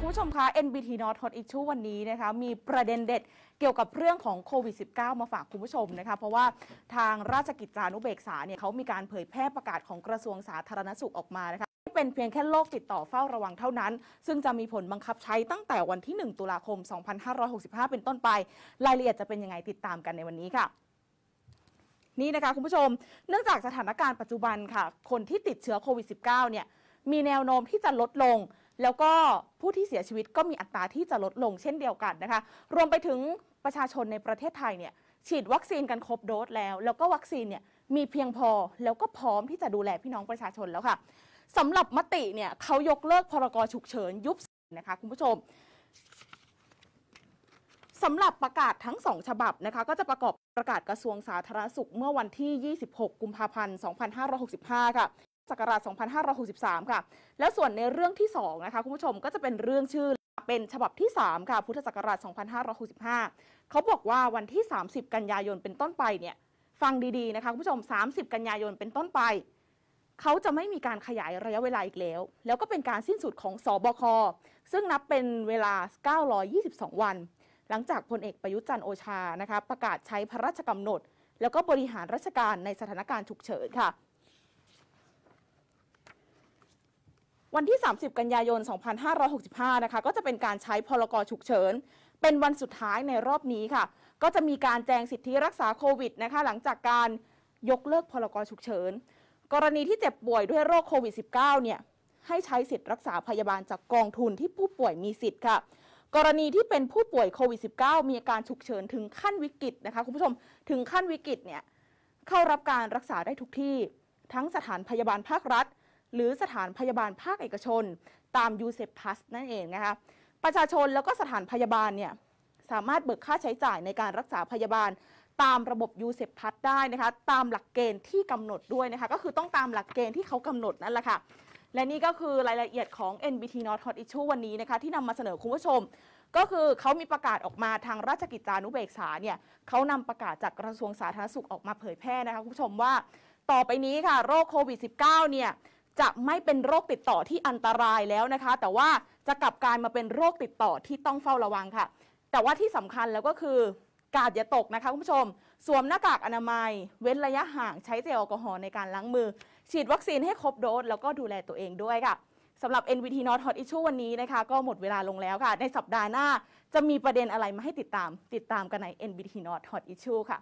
คุณผู้ชมคะ NBT Not Hot Issue วันนี้นะคะมีประเด็นเด็ดเกี่ยวกับเรื่องของโควิด -19 มาฝากคุณผู้ชมนะคะเพราะว่าทางราชกิจจานุเบกษาเนี่ยเขามีการเผยแพร่ประกาศของกระทรวงสาธารณสุขออกมานะคะเป็นเพียงแค่โรคติดต่อเฝ้าระวังเท่านั้น ซึ่งจะมีผลบังคับใช้ตั้งแต่วันที่ 1 ตุลาคม 2565 เป็นต้นไป รายละเอียดจะเป็นยังไงติดตามกันในวันนี้ค่ะ นี่นะคะคุณผู้ชม เนื่องจากสถานการณ์ปัจจุบันค่ะคนที่ติดเชื้อโควิด -19 เนี่ยมีแนวโน้มที่จะลดลงแล้วก็ผู้ที่เสียชีวิตก็มีอัตราที่จะลดลงเช่นเดียวกันนะคะ รวมไปถึงประชาชนในประเทศไทยเนี่ยฉีดวัคซีนกันครบโดสแล้วแล้วก็วัคซีนเนี่ยมีเพียงพอแล้วก็พร้อมที่จะดูแลพี่น้องประชาชนแล้วค่ะสำหรับมติเนี่ยเขายกเลิกพรกฉุกเฉินยุบนะคะคุณผู้ชมสำหรับประกาศทั้ง 2 ฉบับนะคะก็จะประกอบประกาศกระทรวงสาธารณสุข เมื่อวันที่ 26 กุมภาพันธ์2565 ค่ะศักราช2563 ค่ะ แล้วส่วนในเรื่องที่2นะคะคุณผู้ชมก็จะเป็นเรื่องชื่อเป็นฉบับที่ 3 ค่ะ พุทธศักราช 2565เขาบอกว่าวันที่ 30 กันยายนเป็นต้นไปเนี่ยฟังดีๆนะคะคุณผู้ชม 30 กันยายนเป็นต้นไปเขาจะไม่มีการขยายระยะเวลาอีกแล้ว แล้วก็เป็นการสิ้นสุดของสอบคซึ่งนับเป็นเวลา 922 วัน หลังจากพลเอกประยุทธ์จันโอชา นะคะประกาศใช้พระราชกำหนด แล้วก็บริหารราชการในสถานการณ์ฉุกเฉินค่ะวันที่ 30 กันยายน 2565นะคะ ก็จะเป็นการใช้พลกรฉุกเฉิน เป็นวันสุดท้ายในรอบนี้ค่ะ ก็จะมีการแจงสิทธิรักษาโควิดนะคะ หลังจากการยกเลิกพลกรฉุกเฉิน กรณีที่เจ็บป่วยด้วยโรคโควิด -19 เนี่ย ให้ใช้สิทธิรักษาพยาบาลจากกองทุนที่ผู้ป่วยมีสิทธิ์ค่ะ กรณีที่เป็นผู้ป่วยโควิด -19 มีอาการฉุกเฉินถึงขั้นวิกฤตนะคะคุณผู้ชม ถึงขั้นวิกฤต เนี่ย เข้ารับการรักษาได้ทุกที่ ทั้งสถานพยาบาลภาครัฐหรือสถานพยาบาลภาคเอกชน ตามยูเซปพัสนั่นเองนะคะประชาชนแล้วก็สถานพยาบาลเนี่ยสามารถเบิกค่าใช้จ่ายในการรักษาพยาบาลตามระบบยูเซปพัสได้นะคะตามหลักเกณฑ์ที่กำหนดด้วยนะคะก็คือต้องตามหลักเกณฑ์ที่เขากำหนดนั่นแหละค่ะ และนี่ก็คือรายละเอียดของ NBT Not Hot Issue วันนี้นะคะที่นำมาเสนอคุณผู้ชม ก็คือเขามีประกาศออกมาทางราชกิจจานุเบกษาเนี่ยเขานำประกาศจากกระทรวงสาธารณสุขออกมาเผยแพร่นะคะคุณผู้ชมว่าต่อไปนี้ค่ะโรคโควิด -19 เนี่ยจะไม่เป็นโรคติดต่อที่อันตรายแล้วนะคะ แต่ว่าจะกลับกลายมาเป็นโรคติดต่อที่ต้องเฝ้าระวังค่ะ แต่ว่าที่สำคัญแล้วก็คือกาดอย่าตกนะคะคุณผู้ชม สวมหน้ากากอนามัย เว้นระยะห่างใช้เจลแอลกอฮอล์ในการล้างมือ ฉีดวัคซีนให้ครบโดสแล้วก็ดูแลตัวเองด้วยค่ะสำหรับ NVT Not Hot Issue วันนี้นะคะ ก็หมดเวลาลงแล้วค่ะ ในสัปดาห์หน้า จะมีประเด็นอะไรมาให้ติดตาม ติดตามกันใน NVT Not Hot Issue ค่ะ